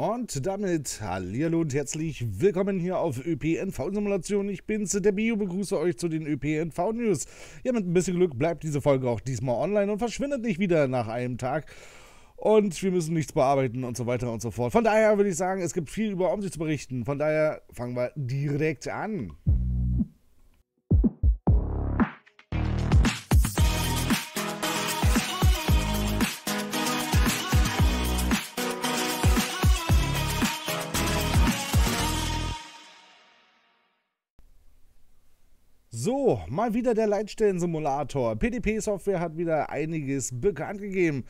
Und damit hallo und herzlich willkommen hier auf ÖPNV-Simulation. Ich bin's, der Bio, begrüße euch zu den ÖPNV-News. Ja, mit ein bisschen Glück bleibt diese Folge auch diesmal online und verschwindet nicht wieder nach einem Tag. Und wir müssen nichts bearbeiten und so weiter und so fort. Von daher würde ich sagen, es gibt viel über Omsi zu berichten. Von daher fangen wir direkt an. So, mal wieder der Leitstellensimulator. PDP Software hat wieder einiges bekannt gegeben.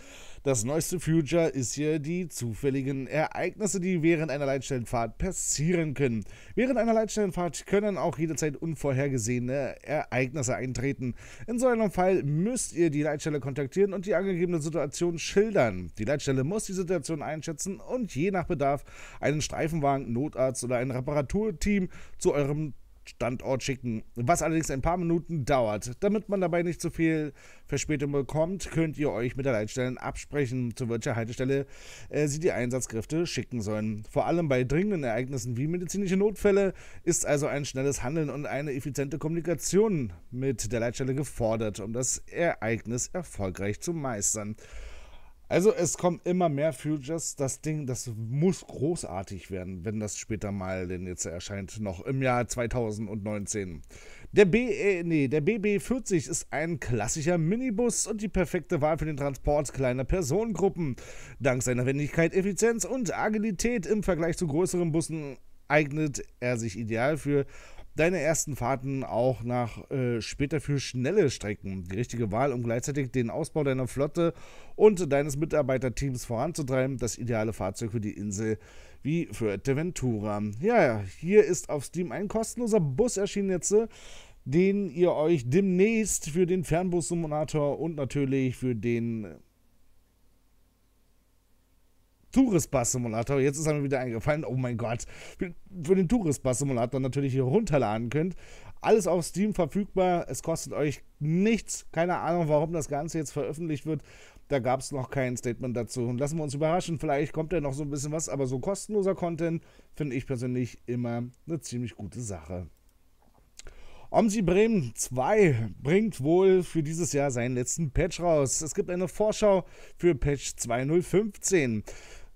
Das neueste Future ist hier die zufälligen Ereignisse, die während einer Leitstellenfahrt passieren können. Während einer Leitstellenfahrt können auch jederzeit unvorhergesehene Ereignisse eintreten. In so einem Fall müsst ihr die Leitstelle kontaktieren und die angegebene Situation schildern. Die Leitstelle muss die Situation einschätzen und je nach Bedarf einen Streifenwagen, Notarzt oder ein Reparaturteam zu eurem Standort schicken, was allerdings ein paar Minuten dauert. Damit man dabei nicht zu viel Verspätung bekommt, könnt ihr euch mit der Leitstelle absprechen, zu welcher Haltestelle äh, sie die Einsatzkräfte schicken sollen. Vor allem bei dringenden Ereignissen wie medizinische Notfälle ist also ein schnelles Handeln und eine effiziente Kommunikation mit der Leitstelle gefordert, um das Ereignis erfolgreich zu meistern. Also es kommen immer mehr Futures. Das Ding, das muss großartig werden, wenn das später mal denn jetzt erscheint, noch im Jahr 2019. Der, B, äh, nee, der BB40 ist ein klassischer Minibus und die perfekte Wahl für den Transport kleiner Personengruppen. Dank seiner Wendigkeit, Effizienz und Agilität im Vergleich zu größeren Bussen eignet er sich ideal für deine ersten Fahrten auch nach äh, später für schnelle Strecken. Die richtige Wahl, um gleichzeitig den Ausbau deiner Flotte und deines Mitarbeiterteams voranzutreiben. Das ideale Fahrzeug für die Insel wie für Teventura. Ja, hier ist auf Steam ein kostenloser Bus erschienen jetzt, den ihr euch demnächst für den Fernbus-Simulator und natürlich für den Tourist Bus Simulator. Jetzt ist er mir wieder eingefallen. Oh mein Gott. Für den Tourist Bus Simulator natürlich hier runterladen könnt. Alles auf Steam verfügbar. Es kostet euch nichts. Keine Ahnung, warum das Ganze jetzt veröffentlicht wird. Da gab es noch kein Statement dazu. Und lassen wir uns überraschen. Vielleicht kommt ja noch so ein bisschen was. Aber so kostenloser Content finde ich persönlich immer eine ziemlich gute Sache. Omsi Bremen 2 bringt wohl für dieses Jahr seinen letzten Patch raus. Es gibt eine Vorschau für Patch 2015.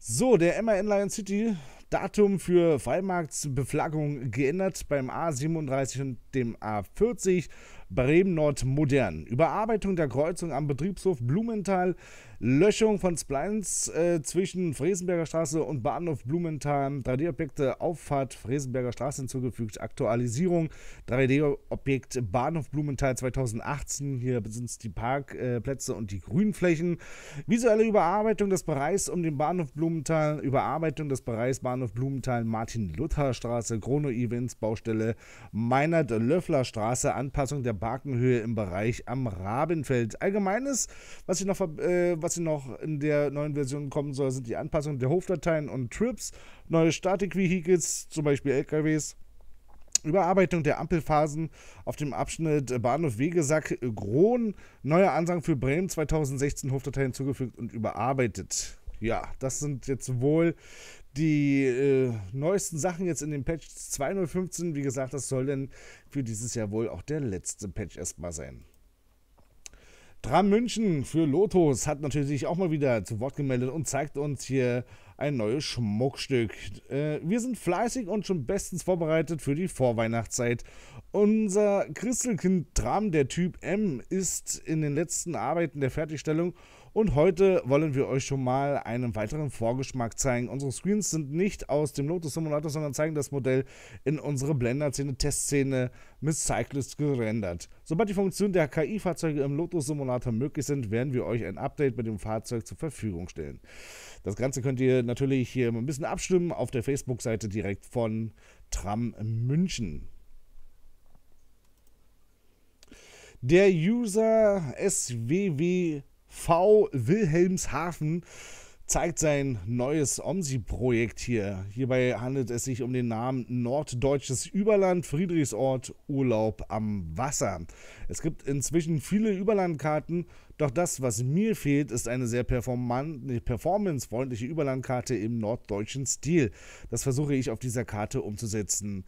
So, der MAN Lion City, Datum für Freimarktsbeflaggung geändert beim A37 und dem A40 Bremen Nord modern. Überarbeitung der Kreuzung am Betriebshof Blumenthal, Löschung von Splines äh, zwischen Fresenberger Straße und Bahnhof Blumenthal, 3D-Objekte Auffahrt Fresenberger Straße hinzugefügt, Aktualisierung, 3D-Objekt Bahnhof Blumenthal 2018, hier sind es die Parkplätze äh, und die Grünflächen, visuelle Überarbeitung des Bereichs um den Bahnhof Blumenthal, Überarbeitung des Bereichs Bahnhof Blumenthal, Martin-Luther-Straße, Chrono-Events, Baustelle, Meinert-Löffler-Straße, Anpassung der Barkenhöhe im Bereich am Rabenfeld. Allgemeines, was ich noch, äh, was ich noch in der neuen Version kommen soll, sind die Anpassungen der Hofdateien und Trips, neue Statik-Vehicles, zum Beispiel LKWs. Überarbeitung der Ampelphasen auf dem Abschnitt Bahnhof Wegesack äh, Grohn. Neuer Ansang für Bremen 2016 Hofdateien hinzugefügt und überarbeitet. Ja, das sind jetzt wohl die äh, neuesten Sachen jetzt in dem Patch 2.015. Wie gesagt, das soll denn für dieses Jahr wohl auch der letzte Patch erstmal sein. Tram München für Lotus hat natürlich sich auch mal wieder zu Wort gemeldet und zeigt uns hier ein neues Schmuckstück. Äh, wir sind fleißig und schon bestens vorbereitet für die Vorweihnachtszeit. Unser Christelkind Tram, der Typ M, ist in den letzten Arbeiten der Fertigstellung und heute wollen wir euch schon mal einen weiteren Vorgeschmack zeigen. Unsere Screens sind nicht aus dem Lotus Simulator, sondern zeigen das Modell in unsere Blender-Szene, Testszene mit Cyclist gerendert. Sobald die Funktionen der KI-Fahrzeuge im Lotus Simulator möglich sind, werden wir euch ein Update mit dem Fahrzeug zur Verfügung stellen. Das Ganze könnt ihr natürlich hier ein bisschen abstimmen auf der Facebook-Seite direkt von Tram München. Der User SWW V Wilhelmshaven zeigt sein neues OMSI-Projekt hier. Hierbei handelt es sich um den Namen Norddeutsches Überland Friedrichsort Urlaub am Wasser. Es gibt inzwischen viele Überlandkarten, doch das, was mir fehlt, ist eine sehr performancefreundliche Überlandkarte im norddeutschen Stil. Das versuche ich auf dieser Karte umzusetzen.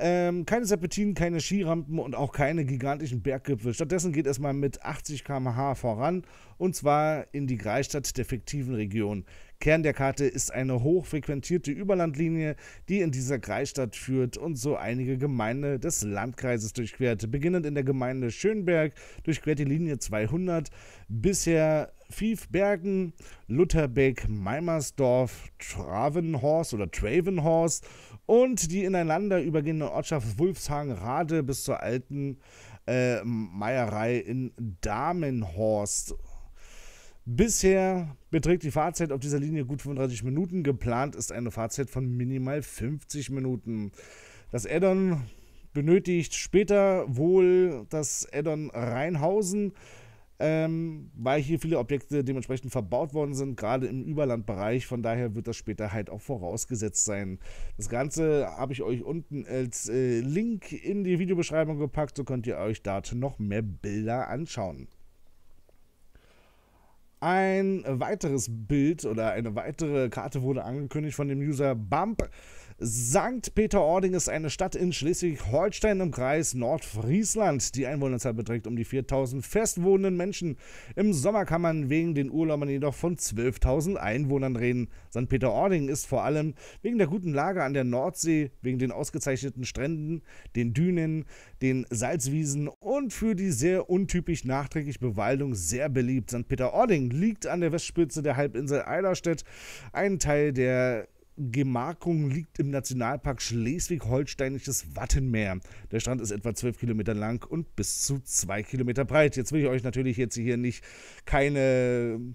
Ähm, keine Serpentinen, keine Skirampen und auch keine gigantischen Berggipfel. Stattdessen geht es mal mit 80 km/h voran und zwar in die Kreisstadt der fiktiven Region. Kern der Karte ist eine hochfrequentierte Überlandlinie, die in dieser Kreisstadt führt und so einige Gemeinde des Landkreises durchquert. Beginnend in der Gemeinde Schönberg durchquert die Linie 200 bisher Fiefbergen, Lutherbeck, Meimersdorf, Travenhorst oder Travenhorst und die ineinander übergehende Ortschaft Wulfshagen-Rade bis zur alten äh, Meierei in Damenhorst. Bisher beträgt die Fahrzeit auf dieser Linie gut 35 Minuten. Geplant ist eine Fahrzeit von minimal 50 Minuten. Das Addon benötigt später wohl das Addon Rheinhausen ähm, weil hier viele Objekte dementsprechend verbaut worden sind, gerade im Überlandbereich. Von daher wird das später halt auch vorausgesetzt sein. Das Ganze habe ich euch unten als äh, Link in die Videobeschreibung gepackt, so könnt ihr euch dort noch mehr Bilder anschauen. Ein weiteres Bild oder eine weitere Karte wurde angekündigt von dem User Bump. St. Peter-Ording ist eine Stadt in Schleswig-Holstein im Kreis Nordfriesland. Die Einwohnerzahl beträgt um die 4000 festwohnenden Menschen. Im Sommer kann man wegen den Urlaubern jedoch von 12.000 Einwohnern reden. St. Peter-Ording ist vor allem wegen der guten Lage an der Nordsee, wegen den ausgezeichneten Stränden, den Dünen, den Salzwiesen und für die sehr untypisch nachträglich Bewaldung sehr beliebt. St. Peter-Ording liegt an der Westspitze der Halbinsel Eilerstedt, ein Teil der Gemarkung liegt im Nationalpark Schleswig-Holsteinisches Wattenmeer. Der Strand ist etwa 12 Kilometer lang und bis zu 2 Kilometer breit. Jetzt will ich euch natürlich jetzt hier nicht keine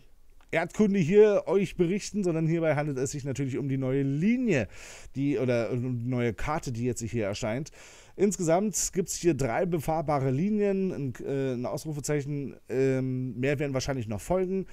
Erdkunde hier euch berichten, sondern hierbei handelt es sich natürlich um die neue Linie, die oder um die neue Karte, die jetzt hier erscheint. Insgesamt gibt es hier drei befahrbare Linien, ein, äh, ein Ausrufezeichen, ähm, mehr werden wahrscheinlich noch folgen.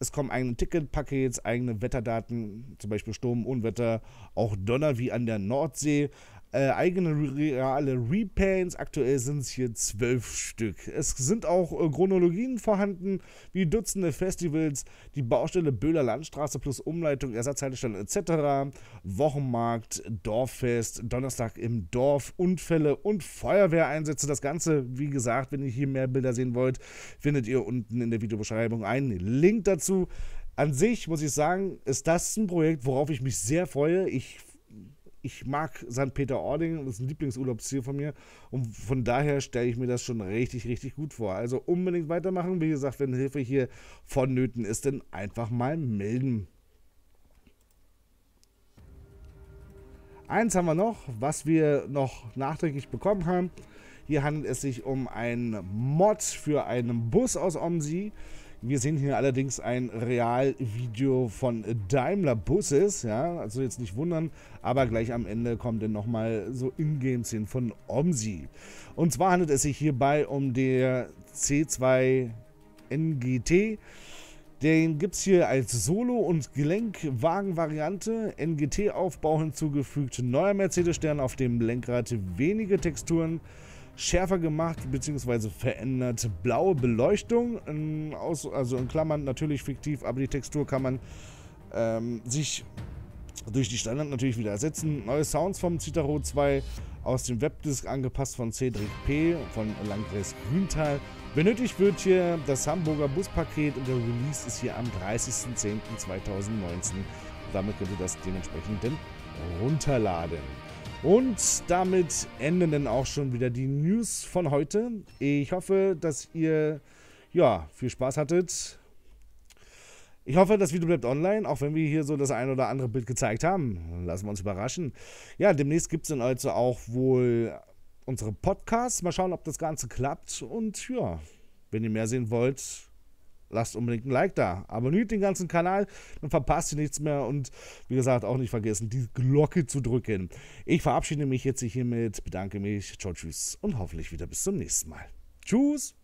Es kommen eigene Ticketpakets, eigene Wetterdaten, zum Beispiel Sturm, Unwetter, auch Donner wie an der Nordsee äh, eigene reale Repaints. Aktuell sind es hier zwölf Stück. Es sind auch äh, Chronologien vorhanden, wie Dutzende Festivals, die Baustelle Böhler Landstraße plus Umleitung, Ersatzhaltestellen etc., Wochenmarkt, Dorffest, Donnerstag im Dorf, Unfälle und Feuerwehreinsätze. Das Ganze, wie gesagt, wenn ihr hier mehr Bilder sehen wollt, findet ihr unten in der Videobeschreibung einen Link dazu. An sich muss ich sagen, ist das ein Projekt, worauf ich mich sehr freue. Ich freue ich mag St. Peter-Ording, das ist ein Lieblingsurlaubsziel von mir. Und von daher stelle ich mir das schon richtig, richtig gut vor. Also unbedingt weitermachen. Wie gesagt, wenn Hilfe hier vonnöten ist, dann einfach mal melden. Eins haben wir noch, was wir noch nachträglich bekommen haben. Hier handelt es sich um einen Mod für einen Bus aus Omsi. Wir sehen hier allerdings ein Realvideo von Daimler Buses, ja, also jetzt nicht wundern, aber gleich am Ende kommt dann nochmal so Ingame-Szenen von OMSI. Und zwar handelt es sich hierbei um der C2 NGT. Den gibt es hier als Solo- und Gelenkwagen-Variante. NGT-Aufbau hinzugefügt, neuer Mercedes-Stern auf dem Lenkrad, wenige Texturen schärfer gemacht bzw. verändert. Blaue Beleuchtung, in ähm, aus, also in Klammern natürlich fiktiv, aber die Textur kann man ähm, sich durch die Standard natürlich wieder ersetzen. Neue Sounds vom Citaro 2 aus dem Webdisk angepasst von Cedric P. von Langres Grüntal. Benötigt wird hier das Hamburger Buspaket und der Release ist hier am 30.10.2019. Damit könnt ihr das dementsprechend dann runterladen. Und damit enden dann auch schon wieder die News von heute. Ich hoffe, dass ihr ja, viel Spaß hattet. Ich hoffe, das Video bleibt online, auch wenn wir hier so das ein oder andere Bild gezeigt haben. Lassen wir uns überraschen. Ja, demnächst gibt es dann also auch wohl unsere Podcasts. Mal schauen, ob das Ganze klappt. Und ja, wenn ihr mehr sehen wollt, lasst unbedingt ein Like da. Abonniert den ganzen Kanal, dann verpasst ihr nichts mehr und wie gesagt, auch nicht vergessen, die Glocke zu drücken. Ich verabschiede mich jetzt hiermit, bedanke mich, ciao, tschüss und hoffentlich wieder bis zum nächsten Mal. Tschüss!